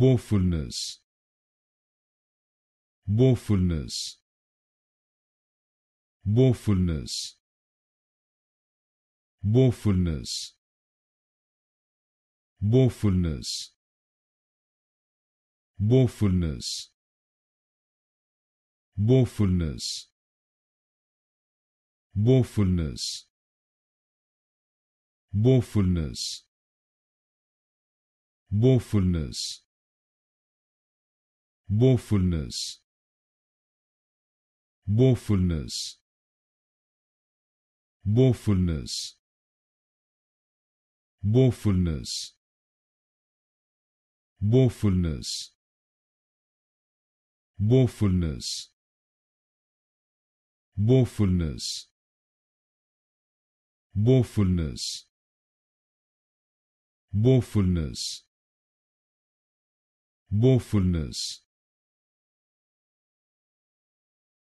Bonfulness. Bonfulness. Bonfulness. Bonfulness. Bonfulness. Bonfulness. Bonfulness. Bonfulness. Bonfulness. Bonfulness. Bonfulness. Bonfulness. Bonfulness. Bonfulness. Bonfulness. Bonfulness. Bonfulness. Bonfulness. Bonfulness. Bonfulness.